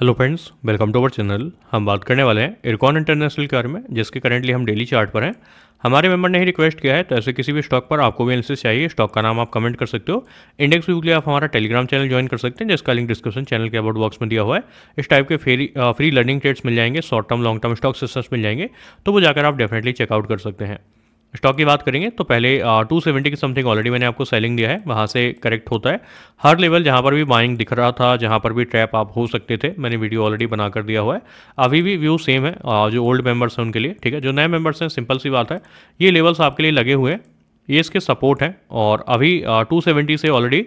hello friends welcome to our channel हम बात करने वाले हैं इरकॉन इंटरनेशनल के बारे में जिसके करेंटली हम डेली चार्ट पर हैं हमारे मेंबर ने ही रिक्वेस्ट किया है तो ऐसे किसी भी स्टॉक पर आपको भी एनलिस चाहिए स्टॉक का नाम आप कमेंट कर सकते हो इंडेक्स व्यू के लिए आप हमारा टेलीग्राम चैनल ज्वाइन कर सकते हैं जिसका लिंक डिस्क्रिप्शन चैनल के अबाउट बॉक्स में दिया हुआ है इस टाइप के फ्री फ्री लर्निंग ट्रेड्स मिल जाएंगे short term long term stock systems मिल जाएंगे तो वो जाकर आप डेफिनेटली चेकआउट कर सकते हैं स्टॉक की बात करेंगे तो पहले टू सेवेंटी की समथिंग ऑलरेडी मैंने आपको सेलिंग दिया है वहाँ से करेक्ट होता है हर लेवल जहाँ पर भी बाइंग दिख रहा था जहाँ पर भी ट्रैप आप हो सकते थे मैंने वीडियो ऑलरेडी बना कर दिया हुआ है अभी भी व्यू सेम है जो ओल्ड मेंबर्स हैं उनके लिए ठीक है जो नए मेंबर्स हैं सिंपल सी बात है ये लेवल्स आपके लिए लगे हुए हैं ये इसके सपोर्ट हैं और अभी टू सेवेंटी से ऑलरेडी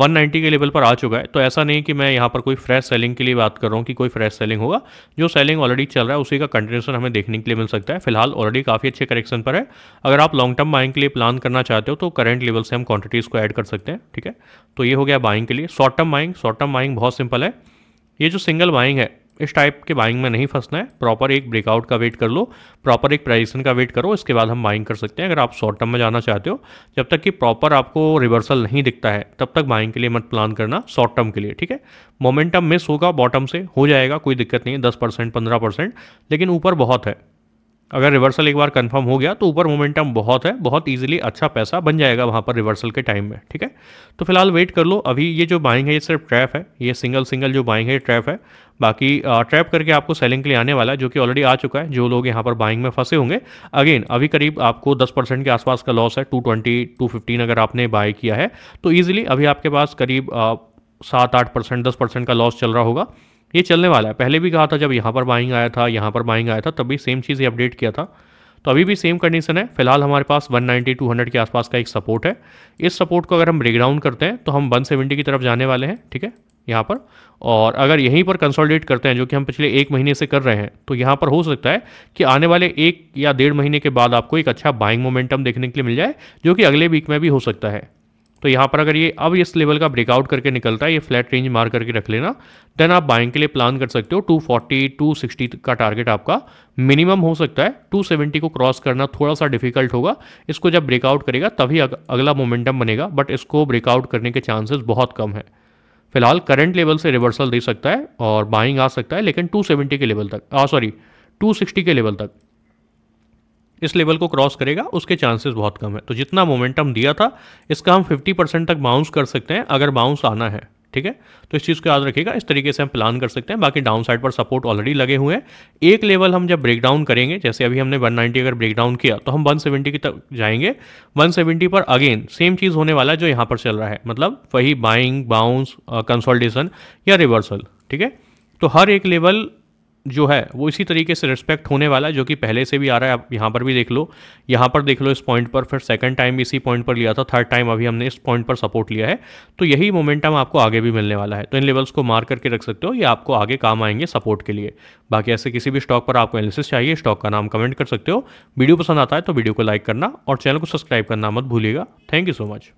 वन नाइन्टी के लेवल पर आ चुका है तो ऐसा नहीं कि मैं यहाँ पर कोई फ्रेश सेलिंग के लिए बात कर रहा हूँ कि कोई फ्रेश सेलिंग होगा जो सेलिंग ऑलरेडी चल रहा है उसी का कंटिन्यूसन हमें देखने के लिए मिल सकता है फिलहाल ऑलरेडी काफ़ी अच्छे करेक्शन पर है अगर आप लॉन्ग टर्म बाइंग के लिए प्लान करना चाहते हो तो करंट लेवल से हम क्वान्टिटीज़ को ऐड कर सकते हैं ठीक है तो ये हो गया बाइंग के लिए short term buying short term buying बहुत सिंपल है ये जो सिंगल बाइंग है इस टाइप के बाइंग में नहीं फंसना है प्रॉपर एक ब्रेकआउट का वेट कर लो प्रॉपर एक प्राइजेशन का वेट करो इसके बाद हम बाइंग कर सकते हैं अगर आप शॉर्ट टर्म में जाना चाहते हो जब तक कि प्रॉपर आपको रिवर्सल नहीं दिखता है तब तक बाइंग के लिए मत प्लान करना शॉर्ट टर्म के लिए ठीक है मोमेंटम मिस होगा बॉटम से हो जाएगा कोई दिक्कत नहीं है दस परसेंट पंद्रह परसेंट लेकिन ऊपर बहुत है अगर रिवर्सल एक बार कंफर्म हो गया तो ऊपर मोमेंटम बहुत है बहुत इजीली अच्छा पैसा बन जाएगा वहाँ पर रिवर्सल के टाइम में ठीक है तो फिलहाल वेट कर लो अभी ये जो बाइंग है ये सिर्फ ट्रैप है ये सिंगल सिंगल जो बाइंग है ये ट्रैप है बाकी ट्रैप करके आपको सेलिंग के लिए आने वाला है जो कि ऑलरेडी आ चुका है जो लोग यहाँ पर बाइंग में फंसे होंगे अगेन अभी करीब आपको 10 परसेंट के आसपास का लॉस है 220 215 अगर आपने बाय किया है तो ईजिली अभी आपके पास करीब सात आठ परसेंट दस परसेंट का लॉस चल रहा होगा ये चलने वाला है पहले भी कहा था जब यहाँ पर बाइंग आया था यहाँ पर बाइंग आया था तब भी सेम चीज़ ये अपडेट किया था तो अभी भी सेम कंडीशन है फिलहाल हमारे पास 190 200 के आसपास का एक सपोर्ट है इस सपोर्ट को अगर हम ब्रेक डाउन करते हैं तो हम 170 की तरफ जाने वाले हैं ठीक है यहाँ पर और अगर यहीं पर कंसोलिडेट करते हैं जो कि हम पिछले एक महीने से कर रहे हैं तो यहाँ पर हो सकता है कि आने वाले एक या डेढ़ महीने के बाद आपको एक अच्छा बाइंग मोमेंटम देखने के लिए मिल जाए जो कि अगले वीक में भी हो सकता है तो यहाँ पर अगर ये अब इस लेवल का ब्रेकआउट करके निकलता है ये फ्लैट रेंज मार करके रख लेना देन आप बाइंग के लिए प्लान कर सकते हो 240, 260 का टारगेट आपका मिनिमम हो सकता है 270 को क्रॉस करना थोड़ा सा डिफिकल्ट होगा इसको जब ब्रेकआउट करेगा तभी अग, अगला मोमेंटम बनेगा बट इसको ब्रेकआउट करने के चांसेस बहुत कम है फिलहाल करंट लेवल से रिवर्सल दे सकता है और बाइंग आ सकता है लेकिन टू के लेवल तक सॉरी टू के लेवल तक इस लेवल को क्रॉस करेगा उसके चांसेस बहुत कम है तो जितना मोमेंटम दिया था इसका हम 50 परसेंट तक बाउंस कर सकते हैं अगर बाउंस आना है ठीक है तो इस चीज़ को याद रखिएगा इस तरीके से हम प्लान कर सकते हैं बाकी डाउन साइड पर सपोर्ट ऑलरेडी लगे हुए हैं एक लेवल हम जब ब्रेक डाउन करेंगे जैसे अभी हमने 190 अगर ब्रेक डाउन किया तो हम 170 की तक जाएंगे 170 पर अगेन सेम चीज़ होने वाला है जो यहाँ पर चल रहा है मतलब वही बाइंग बाउंस कंसोल्टेशन या रिवर्सल ठीक है तो हर एक लेवल जो है वो इसी तरीके से रिस्पेक्ट होने वाला है जो कि पहले से भी आ रहा है आप यहाँ पर भी देख लो यहाँ पर देख लो इस पॉइंट पर फिर सेकंड टाइम भी इसी पॉइंट पर लिया था थर्ड टाइम अभी हमने इस पॉइंट पर सपोर्ट लिया है तो यही मोमेंटम आपको आगे भी मिलने वाला है तो इन लेवल्स को मार करके रख सकते हो ये आपको आगे काम आएंगे सपोर्ट के लिए बाकी ऐसे किसी भी स्टॉक पर आपको एनालिसिस चाहिए स्टॉक का नाम कमेंट कर सकते हो वीडियो पसंद आता है तो वीडियो को लाइक करना और चैनल को सब्सक्राइब करना मत भूलिएगा थैंक यू सो मच